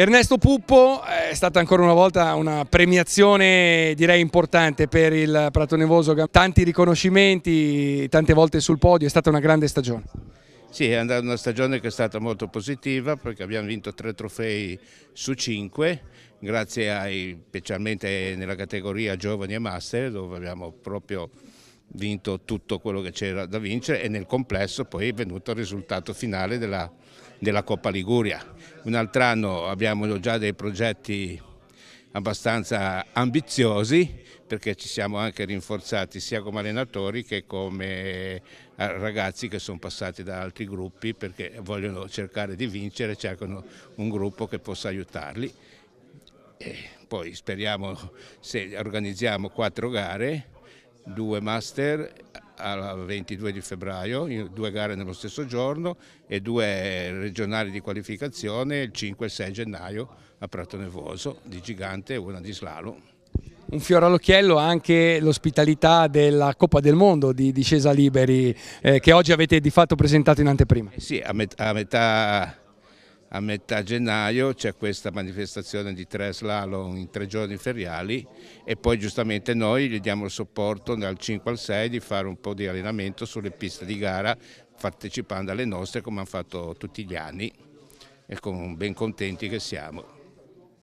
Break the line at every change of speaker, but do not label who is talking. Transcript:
Ernesto Puppo eh, è stata ancora una volta una premiazione direi importante per il Prato Nevoso, tanti riconoscimenti, tante volte sul podio, è stata una grande stagione.
Sì, è andata una stagione che è stata molto positiva perché abbiamo vinto tre trofei su cinque, grazie ai, specialmente nella categoria giovani e master dove abbiamo proprio vinto tutto quello che c'era da vincere e nel complesso poi è venuto il risultato finale della della Coppa Liguria. Un altro anno abbiamo già dei progetti abbastanza ambiziosi perché ci siamo anche rinforzati sia come allenatori che come eh, ragazzi che sono passati da altri gruppi perché vogliono cercare di vincere, cercano un gruppo che possa aiutarli. E poi speriamo se organizziamo quattro gare, due master al 22 di febbraio, due gare nello stesso giorno e due regionali di qualificazione il 5 e 6 gennaio a Prato Nevoso di gigante e una di slalom.
Un fiore all'occhiello anche l'ospitalità della Coppa del Mondo di discesa liberi
eh, che oggi avete di fatto presentato in anteprima. Eh sì, a, met a metà a metà gennaio c'è questa manifestazione di tre slalom in tre giorni feriali e poi giustamente noi gli diamo il supporto dal 5 al 6 di fare un po' di allenamento sulle piste di gara partecipando alle nostre come hanno fatto tutti gli anni e con, ben contenti che siamo.